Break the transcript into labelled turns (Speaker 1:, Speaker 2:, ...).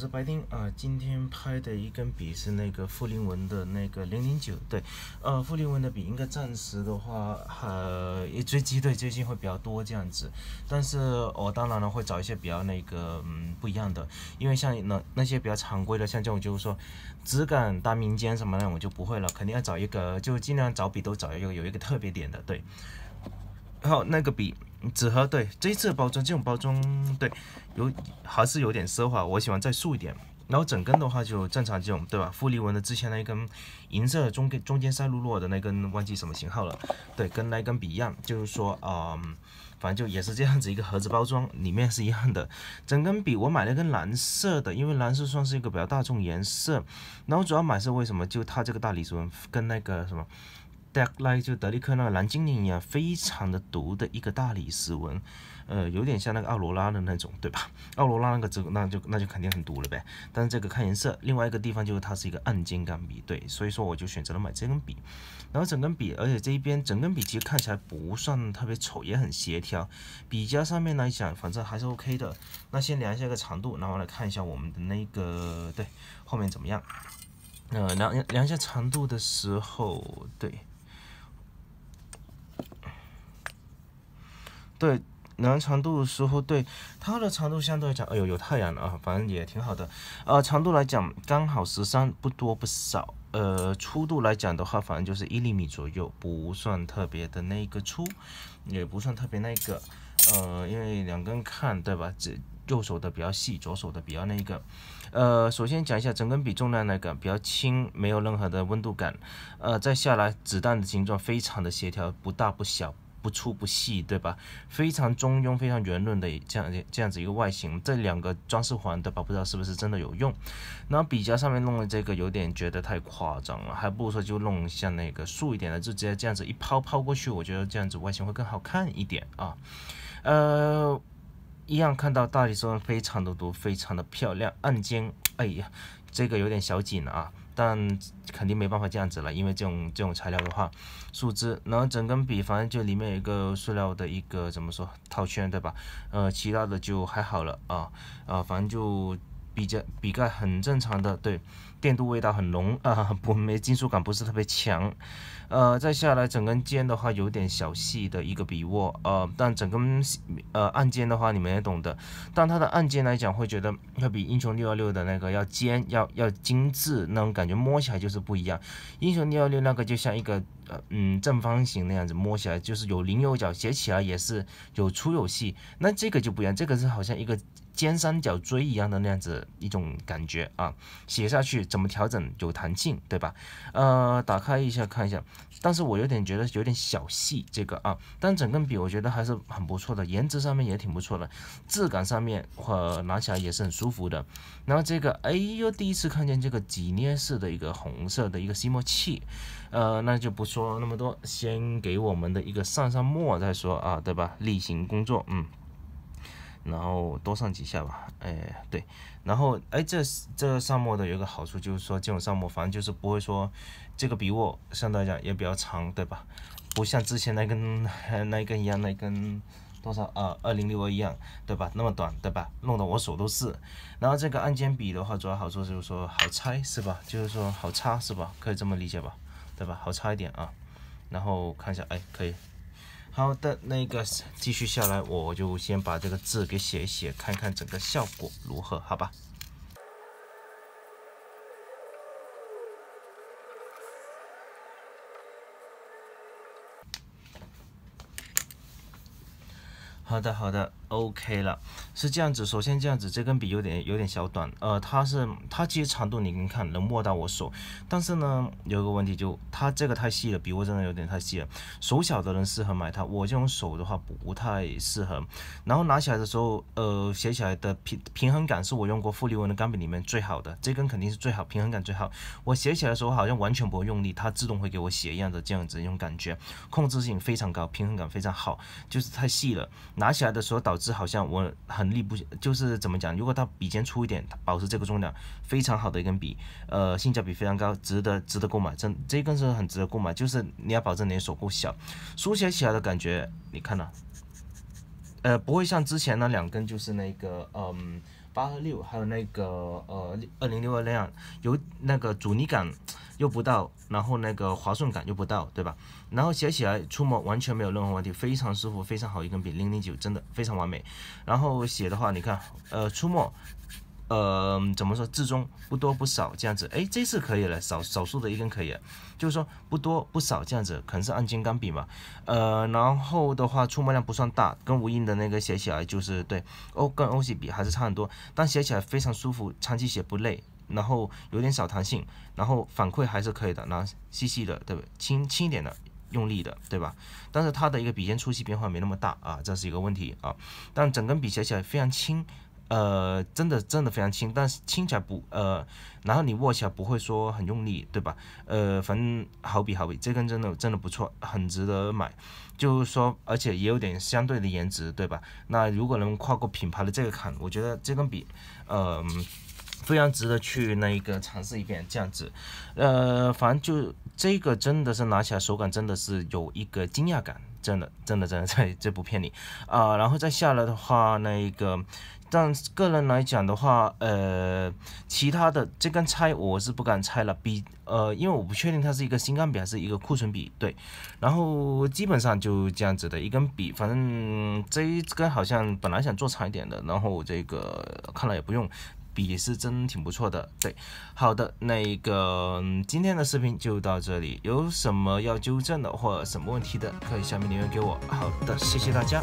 Speaker 1: 是白丁啊，今天拍的一根笔是那个傅临文的那个零零九，对，呃，傅临文的笔应该暂时的话，呃，追击队最近会比较多这样子，但是我当然了会找一些比较那个嗯不一样的，因为像那那些比较常规的，像这种就是说纸感、搭民间什么的，我就不会了，肯定要找一个就尽量找笔都找一个有一个特别点的，对，然后那个笔。纸盒对，这一次包装这种包装对，有还是有点奢华，我喜欢再素一点。然后整根的话就正常这种对吧？富丽纹的之前那一根银色中中间塞璐璐的那根忘记什么型号了。对，跟那根笔一样，就是说嗯，反正就也是这样子一个盒子包装，里面是一样的。整根笔我买了根蓝色的，因为蓝色算是一个比较大众颜色。然后主要买是为什么？就它这个大理石纹跟那个什么。Deck Light 就德利克那个蓝精灵一样，非常的毒的一个大理石纹，呃，有点像那个奥罗拉的那种，对吧？奥罗拉那个这那就那就肯定很毒了呗。但是这个看颜色，另外一个地方就是它是一个暗尖钢笔，对，所以说我就选择了买这根笔。然后整根笔，而且这一边整根笔其实看起来不算特别丑，也很协调。笔尖上面来讲，反正还是 OK 的。那先量一下个长度，然后来看一下我们的那个对后面怎么样。呃，量量量一下长度的时候，对。对，长度的时候，对它的长度相对来讲，哎呦，有太阳了啊，反正也挺好的。呃，长度来讲刚好十三，不多不少。呃，粗度来讲的话，反正就是一厘米左右，不算特别的那个粗，也不算特别那个。呃，因为两根看对吧？这右手的比较细，左手的比较那个。呃，首先讲一下整根笔重量那个比较轻，没有任何的温度感。呃，再下来子弹的形状非常的协调，不大不小。不粗不细，对吧？非常中庸，非常圆润的这样这样子一个外形。这两个装饰环，对吧？不知道是不是真的有用。然后笔夹上面弄的这个，有点觉得太夸张了，还不如说就弄像那个素一点的，就直接这样子一抛抛过去。我觉得这样子外形会更好看一点啊。呃，一样看到大理石纹，非常的多，非常的漂亮。按键，哎呀。这个有点小紧啊，但肯定没办法这样子了，因为这种这种材料的话，树脂，然后整根笔反正就里面有一个塑料的一个怎么说套圈对吧？呃，其他的就还好了啊，啊，反正就。比较比盖很正常的，对，电镀味道很浓啊，不没金属感不是特别强，呃，再下来整根尖的话有点小细的一个笔握，呃，但整根呃按键的话你们也懂的，但它的按键来讲会觉得要比英雄六幺六的那个要尖，要要精致，那种感觉摸起来就是不一样，英雄六幺六那个就像一个。嗯，正方形那样子摸起来就是有棱有角，写起来也是有粗有细。那这个就不一样，这个是好像一个尖三角锥一样的那样子一种感觉啊。写下去怎么调整有弹性，对吧？呃，打开一下看一下，但是我有点觉得有点小细这个啊。但整根笔我觉得还是很不错的，颜值上面也挺不错的，质感上面呃、拿起来也是很舒服的。然后这个，哎呦，第一次看见这个挤捏式的一个红色的一个吸墨器，呃，那就不错。说那么多，先给我们的一个上上墨再说啊，对吧？例行工作，嗯，然后多上几下吧，哎，对，然后哎，这这上墨的有一个好处就是说，这种上墨反正就是不会说这个笔握，像大家也比较长，对吧？不像之前那根那根一样，那根多少呃二零六二一样，对吧？那么短，对吧？弄得我手都是。然后这个按键笔的话，主要好处就是说好拆是吧？就是说好擦是吧？可以这么理解吧？对吧？好差一点啊，然后看一下，哎，可以。好的，那个继续下来，我就先把这个字给写一写，看看整个效果如何，好吧？好的，好的。OK 了，是这样子。首先这样子，这根笔有点有点小短，呃，它是它其实长度，你们看能握到我手，但是呢，有个问题就它这个太细了，笔握真的有点太细了。手小的人适合买它，我这种手的话不太适合。然后拿起来的时候，呃，写起来的平平衡感是我用过富丽文的钢笔里面最好的，这根肯定是最好，平衡感最好。我写起来的时候好像完全不用力，它自动会给我写一样的这样子一种感觉，控制性非常高，平衡感非常好，就是太细了，拿起来的时候导。是好像我很力不就是怎么讲？如果它笔尖粗一点，保持这个重量，非常好的一根笔，呃，性价比非常高，值得值得购买，真这根是很值得购买，就是你要保证你的手够小，书写起来的感觉，你看了，呃，不会像之前那两根就是那个嗯。八二六还有那个呃二零六二那样，有那个阻尼感又不到，然后那个滑顺感又不到，对吧？然后写起来触摸完全没有任何问题，非常舒服，非常好一根笔零零九真的非常完美。然后写的话，你看呃出墨。呃，怎么说？至中不多不少这样子。哎，这次可以了，少少数的一根可以，就是说不多不少这样子，可能是按金刚笔嘛。呃，然后的话，出墨量不算大，跟无印的那个写起来就是对，O 跟 O C 比还是差很多，但写起来非常舒服，长期写不累。然后有点小弹性，然后反馈还是可以的，然后细细的，对对？轻轻一点的用力的，对吧？但是它的一个笔尖粗细变化没那么大啊，这是一个问题啊。但整根笔写起来非常轻。呃，真的真的非常轻，但是轻起来不呃，然后你握起来不会说很用力，对吧？呃，反正好笔好笔，这根真的真的不错，很值得买。就是说，而且也有点相对的颜值，对吧？那如果能跨过品牌的这个坎，我觉得这根笔，嗯，非常值得去那一个尝试一遍这样子。呃，反正就这个真的是拿起来手感真的是有一个惊讶感。真的，真的，真的，这这不骗你啊！然后再下来的话，那一个，但个人来讲的话，呃，其他的这根拆我是不敢拆了比呃，因为我不确定它是一个新钢笔还是一个库存笔。对，然后基本上就这样子的一根笔，反正这一根好像本来想做长一点的，然后这个看来也不用。也是真挺不错的，对，好的，那个今天的视频就到这里，有什么要纠正的或什么问题的，可以下面留言给我。好的，谢谢大家。